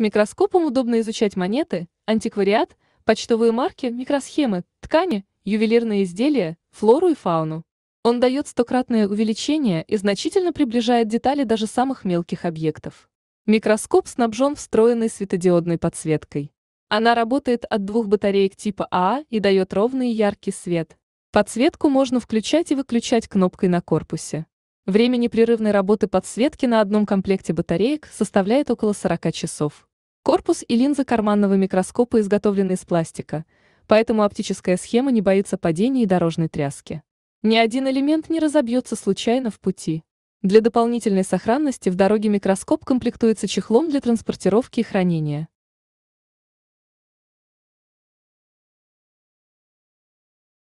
микроскопом удобно изучать монеты, антиквариат, почтовые марки, микросхемы, ткани, ювелирные изделия, флору и фауну. Он дает стократное увеличение и значительно приближает детали даже самых мелких объектов. Микроскоп снабжен встроенной светодиодной подсветкой. Она работает от двух батареек типа АА и дает ровный яркий свет. Подсветку можно включать и выключать кнопкой на корпусе. Время непрерывной работы подсветки на одном комплекте батареек составляет около 40 часов. Корпус и линза карманного микроскопа изготовлены из пластика, поэтому оптическая схема не боится падений и дорожной тряски. Ни один элемент не разобьется случайно в пути. Для дополнительной сохранности в дороге микроскоп комплектуется чехлом для транспортировки и хранения.